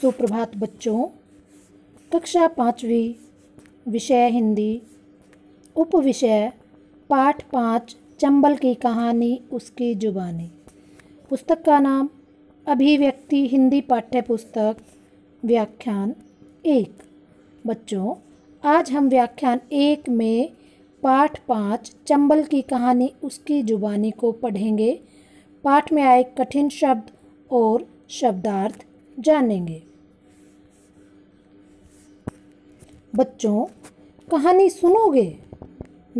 सुप्रभात बच्चों कक्षा पाँचवीं विषय हिंदी उप विषय पाठ पाँच चंबल की कहानी उसकी जुबानी पुस्तक का नाम अभिव्यक्ति हिंदी पाठ्य पुस्तक व्याख्यान एक बच्चों आज हम व्याख्यान एक में पाठ पाँच चंबल की कहानी उसकी जुबानी को पढ़ेंगे पाठ में आए कठिन शब्द और शब्दार्थ जानेंगे बच्चों कहानी सुनोगे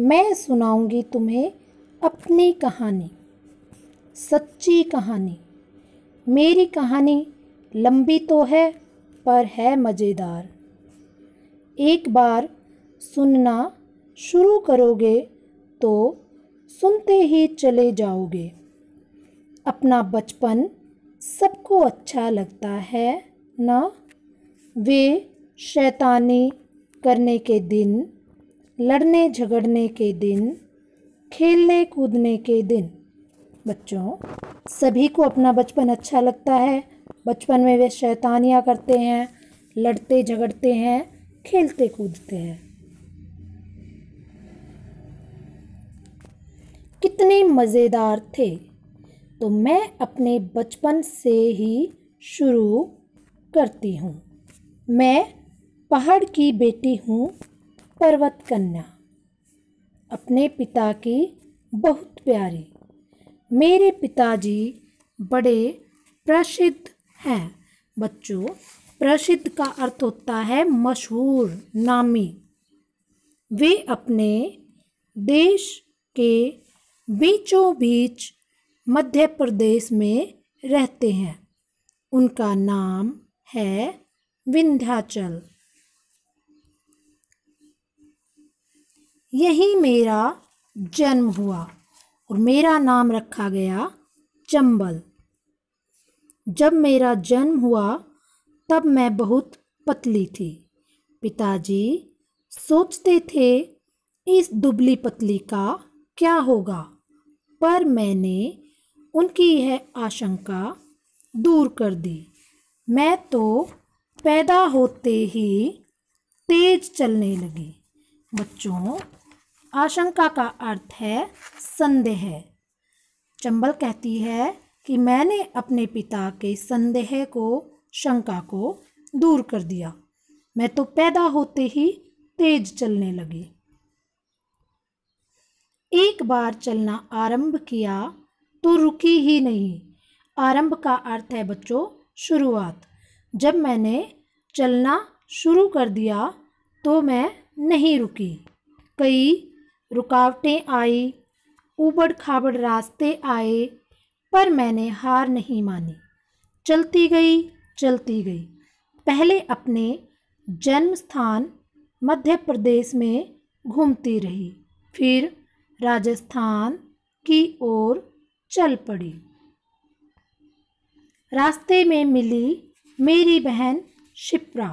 मैं सुनाऊंगी तुम्हें अपनी कहानी सच्ची कहानी मेरी कहानी लंबी तो है पर है मज़ेदार एक बार सुनना शुरू करोगे तो सुनते ही चले जाओगे अपना बचपन सबको अच्छा लगता है ना वे शैतानी करने के दिन लड़ने झगड़ने के दिन खेलने कूदने के दिन बच्चों सभी को अपना बचपन अच्छा लगता है बचपन में वे शैतानियाँ करते हैं लड़ते झगड़ते हैं खेलते कूदते हैं कितने मज़ेदार थे तो मैं अपने बचपन से ही शुरू करती हूँ मैं पहाड़ की बेटी हूँ पर्वत कन्या अपने पिता की बहुत प्यारी मेरे पिताजी बड़े प्रसिद्ध हैं बच्चों प्रसिद्ध का अर्थ होता है मशहूर नामी वे अपने देश के बीचों बीच मध्य प्रदेश में रहते हैं उनका नाम है विंध्याचल यही मेरा जन्म हुआ और मेरा नाम रखा गया चंबल जब मेरा जन्म हुआ तब मैं बहुत पतली थी पिताजी सोचते थे इस दुबली पतली का क्या होगा पर मैंने उनकी यह आशंका दूर कर दी मैं तो पैदा होते ही तेज चलने लगी बच्चों आशंका का अर्थ है संदेह चंबल कहती है कि मैंने अपने पिता के संदेह को शंका को दूर कर दिया मैं तो पैदा होते ही तेज चलने लगी एक बार चलना आरंभ किया तो रुकी ही नहीं आरंभ का अर्थ है बच्चों शुरुआत जब मैंने चलना शुरू कर दिया तो मैं नहीं रुकी कई रुकावटें आई उबड़ खाबड़ रास्ते आए पर मैंने हार नहीं मानी चलती गई चलती गई पहले अपने जन्म स्थान मध्य प्रदेश में घूमती रही फिर राजस्थान की ओर चल पड़ी रास्ते में मिली मेरी बहन शिप्रा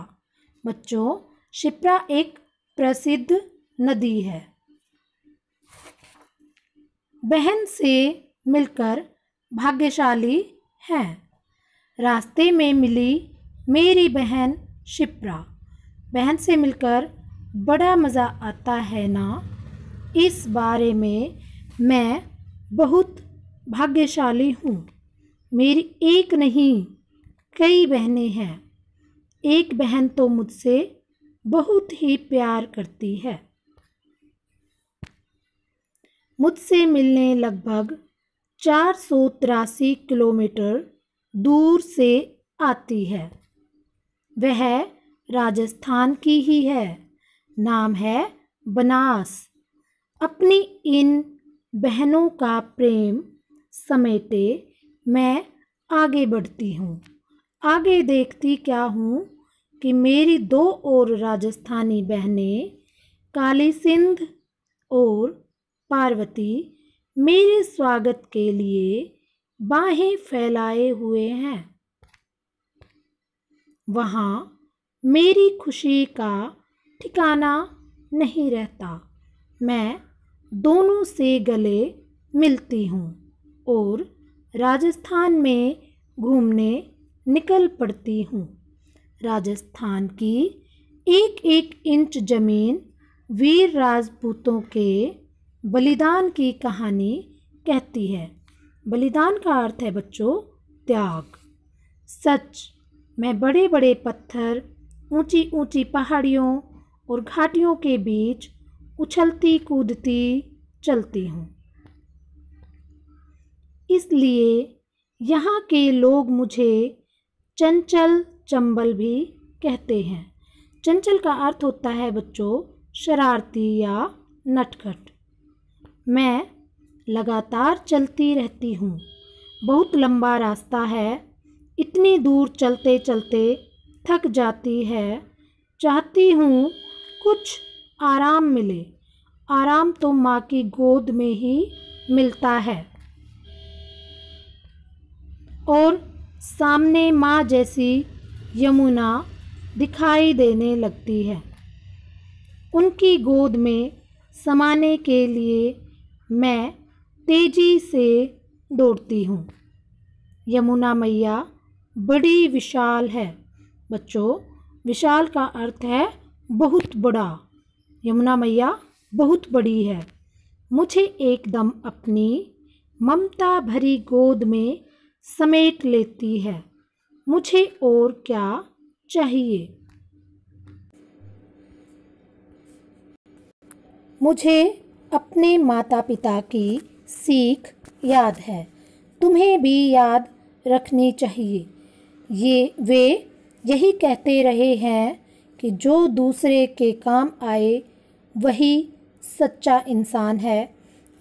बच्चों शिप्रा एक प्रसिद्ध नदी है बहन से मिलकर भाग्यशाली हैं रास्ते में मिली मेरी बहन शिप्रा बहन से मिलकर बड़ा मज़ा आता है ना इस बारे में मैं बहुत भाग्यशाली हूँ मेरी एक नहीं कई बहनें हैं एक बहन तो मुझसे बहुत ही प्यार करती है मुझसे मिलने लगभग चार सौ तिरासी किलोमीटर दूर से आती है वह राजस्थान की ही है नाम है बनास अपनी इन बहनों का प्रेम समेटे मैं आगे बढ़ती हूँ आगे देखती क्या हूँ कि मेरी दो और राजस्थानी बहनें काली सिंध और पार्वती मेरे स्वागत के लिए बाहें फैलाए हुए हैं वहाँ मेरी खुशी का ठिकाना नहीं रहता मैं दोनों से गले मिलती हूँ और राजस्थान में घूमने निकल पड़ती हूँ राजस्थान की एक एक इंच ज़मीन वीर राजपूतों के बलिदान की कहानी कहती है बलिदान का अर्थ है बच्चों त्याग सच मैं बड़े बड़े पत्थर ऊंची ऊंची पहाड़ियों और घाटियों के बीच उछलती कूदती चलती हूँ इसलिए यहाँ के लोग मुझे चंचल चंबल भी कहते हैं चंचल का अर्थ होता है बच्चों शरारती या नटखट मैं लगातार चलती रहती हूँ बहुत लंबा रास्ता है इतनी दूर चलते चलते थक जाती है चाहती हूँ कुछ आराम मिले आराम तो माँ की गोद में ही मिलता है और सामने माँ जैसी यमुना दिखाई देने लगती है उनकी गोद में समाने के लिए मैं तेजी से दौड़ती हूँ यमुना मैया बड़ी विशाल है बच्चों विशाल का अर्थ है बहुत बड़ा यमुना मैया बहुत बड़ी है मुझे एकदम अपनी ममता भरी गोद में समेट लेती है मुझे और क्या चाहिए मुझे अपने माता पिता की सीख याद है तुम्हें भी याद रखनी चाहिए ये वे यही कहते रहे हैं कि जो दूसरे के काम आए वही सच्चा इंसान है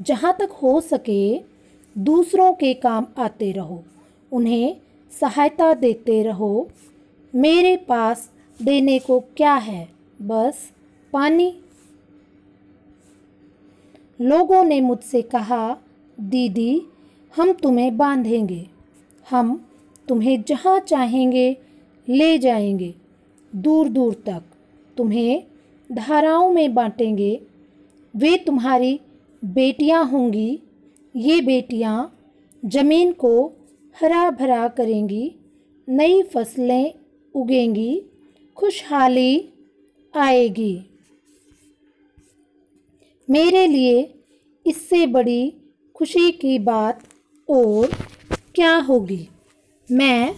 जहाँ तक हो सके दूसरों के काम आते रहो उन्हें सहायता देते रहो मेरे पास देने को क्या है बस पानी लोगों ने मुझसे कहा दीदी हम तुम्हें बांधेंगे हम तुम्हें जहाँ चाहेंगे ले जाएंगे दूर दूर तक तुम्हें धाराओं में बांटेंगे वे तुम्हारी बेटियाँ होंगी ये बेटियाँ ज़मीन को हरा भरा करेंगी नई फसलें उगेंगी खुशहाली आएगी मेरे लिए इससे बड़ी खुशी की बात और क्या होगी मैं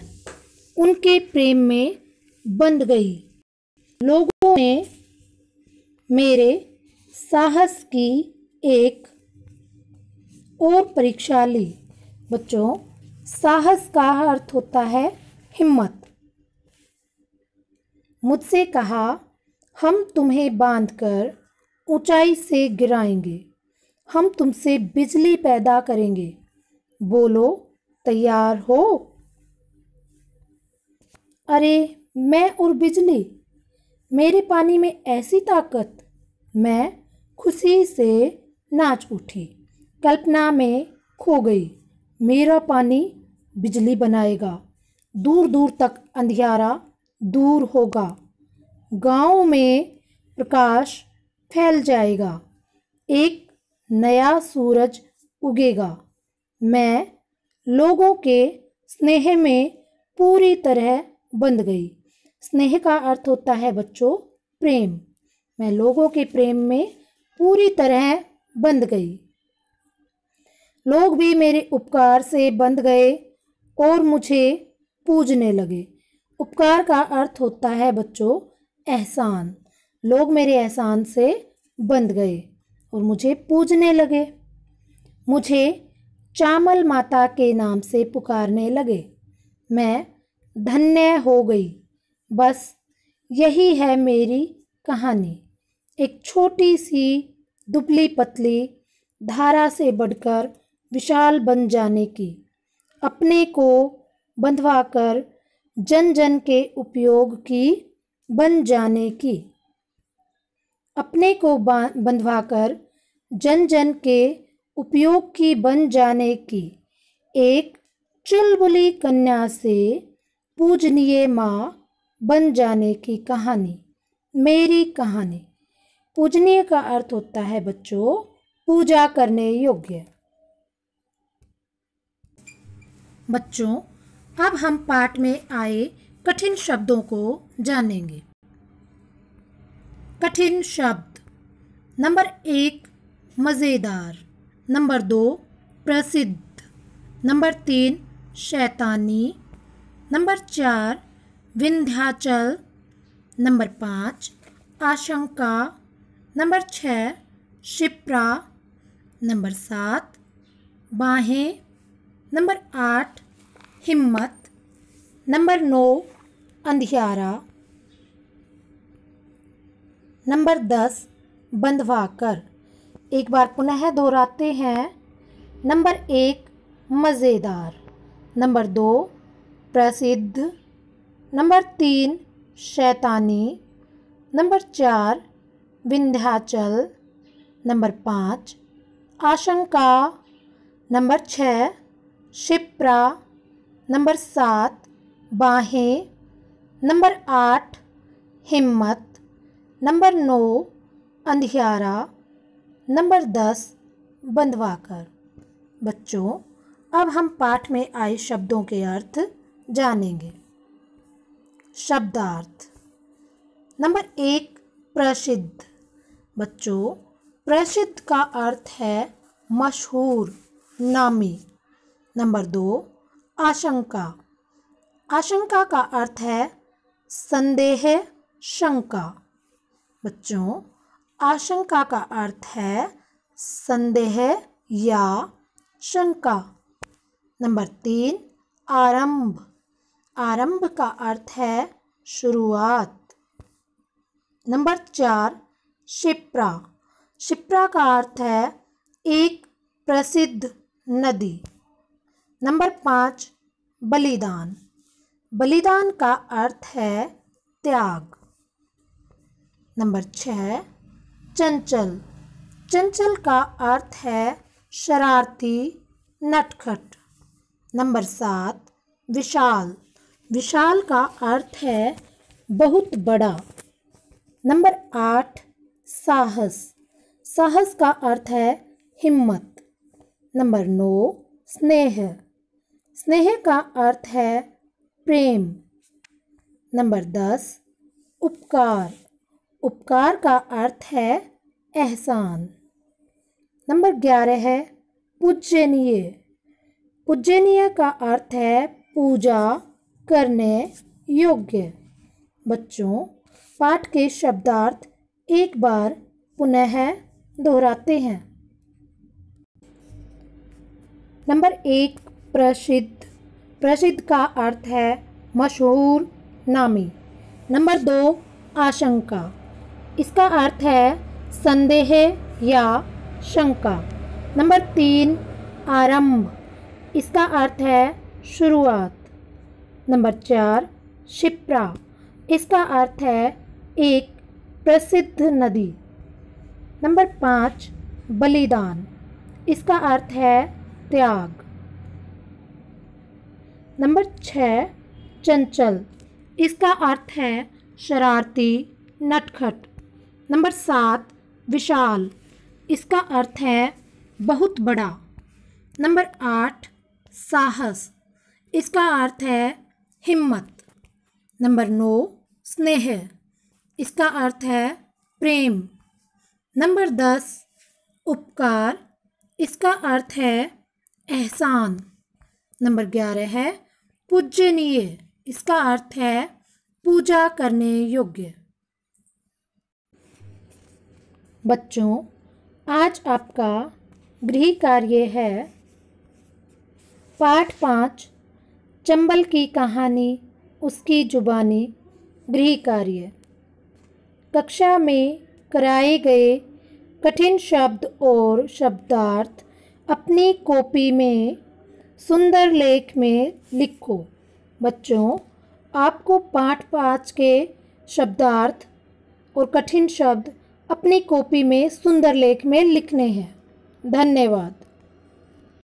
उनके प्रेम में बंध गई लोगों ने मेरे साहस की एक और परीक्षा ली बच्चों साहस का अर्थ होता है हिम्मत मुझसे कहा हम तुम्हें बांधकर ऊंचाई से गिराएंगे हम तुमसे बिजली पैदा करेंगे बोलो तैयार हो अरे मैं और बिजली मेरे पानी में ऐसी ताकत मैं खुशी से नाच उठी कल्पना में खो गई मेरा पानी बिजली बनाएगा दूर दूर तक अंधियारा दूर होगा गाँव में प्रकाश फैल जाएगा एक नया सूरज उगेगा मैं लोगों के स्नेह में पूरी तरह बंध गई स्नेह का अर्थ होता है बच्चों प्रेम मैं लोगों के प्रेम में पूरी तरह बंध गई लोग भी मेरे उपकार से बंध गए और मुझे पूजने लगे उपकार का अर्थ होता है बच्चों एहसान लोग मेरे एहसान से बंध गए और मुझे पूजने लगे मुझे चामल माता के नाम से पुकारने लगे मैं धन्य हो गई बस यही है मेरी कहानी एक छोटी सी दुबली पतली धारा से बढ़कर विशाल बन जाने की अपने को बंधवाकर जन जन के उपयोग की बन जाने की अपने को बंधवाकर जन जन के उपयोग की बन जाने की एक चुलबुली कन्या से पूजनीय माँ बन जाने की कहानी मेरी कहानी पूजनीय का अर्थ होता है बच्चों पूजा करने योग्य बच्चों अब हम पाठ में आए कठिन शब्दों को जानेंगे कठिन शब्द नंबर एक मज़ेदार नंबर दो प्रसिद्ध नंबर तीन शैतानी नंबर चार विंध्याचल नंबर पाँच आशंका नंबर छः शिप्रा नंबर सात बाहें नंबर आठ हिम्मत नंबर नौ अंधियारा नंबर दस बंधवा कर एक बार पुनः दोहराते हैं नंबर एक मज़ेदार नंबर दो प्रसिद्ध नंबर तीन शैतानी नंबर चार विंध्याचल नंबर पाँच आशंका नंबर छः शिप्रा नंबर सात बाहें नंबर आठ हिम्मत नंबर नौ अंधियारा नंबर दस बंधवाकर बच्चों अब हम पाठ में आए शब्दों के अर्थ जानेंगे शब्दार्थ नंबर एक प्रसिद्ध बच्चों प्रसिद्ध का अर्थ है मशहूर नामी नंबर दो आशंका आशंका का अर्थ है संदेह शंका बच्चों आशंका का अर्थ है संदेह या शंका नंबर तीन आरंभ आरंभ का अर्थ है शुरुआत नंबर चार शिप्रा शिप्रा का अर्थ है एक प्रसिद्ध नदी नंबर पाँच बलिदान बलिदान का अर्थ है त्याग नंबर छः चंचल चंचल का अर्थ है शरारती नटखट नंबर सात विशाल विशाल का अर्थ है बहुत बड़ा नंबर आठ साहस साहस का अर्थ है हिम्मत नंबर नौ स्नेह स्नेह का अर्थ है प्रेम नंबर दस उपकार उपकार का अर्थ है एहसान नंबर ग्यारह है पूजनीय पूजनीय का अर्थ है पूजा करने योग्य बच्चों पाठ के शब्दार्थ एक बार पुनः दोहराते हैं नंबर एक प्रसिद्ध प्रसिद्ध का अर्थ है मशहूर नामी नंबर दो आशंका इसका अर्थ है संदेह या शंका नंबर तीन आरंभ इसका अर्थ है शुरुआत नंबर चार शिप्रा इसका अर्थ है एक प्रसिद्ध नदी नंबर पाँच बलिदान इसका अर्थ है त्याग नंबर छः चंचल इसका अर्थ है शरारती नटखट नंबर सात विशाल इसका अर्थ है बहुत बड़ा नंबर आठ साहस इसका अर्थ है हिम्मत नंबर नौ स्नेह इसका अर्थ है प्रेम नंबर दस उपकार इसका अर्थ है एहसान नंबर ग्यारह है पूजनीय इसका अर्थ है पूजा करने योग्य बच्चों आज आपका गृह कार्य है पाठ पाँच चंबल की कहानी उसकी जुबानी गृह कार्य कक्षा में कराए गए कठिन शब्द और शब्दार्थ अपनी कॉपी में सुंदर लेख में लिखो बच्चों आपको पाठ पाँच के शब्दार्थ और कठिन शब्द अपनी कॉपी में सुंदर लेख में लिखने हैं धन्यवाद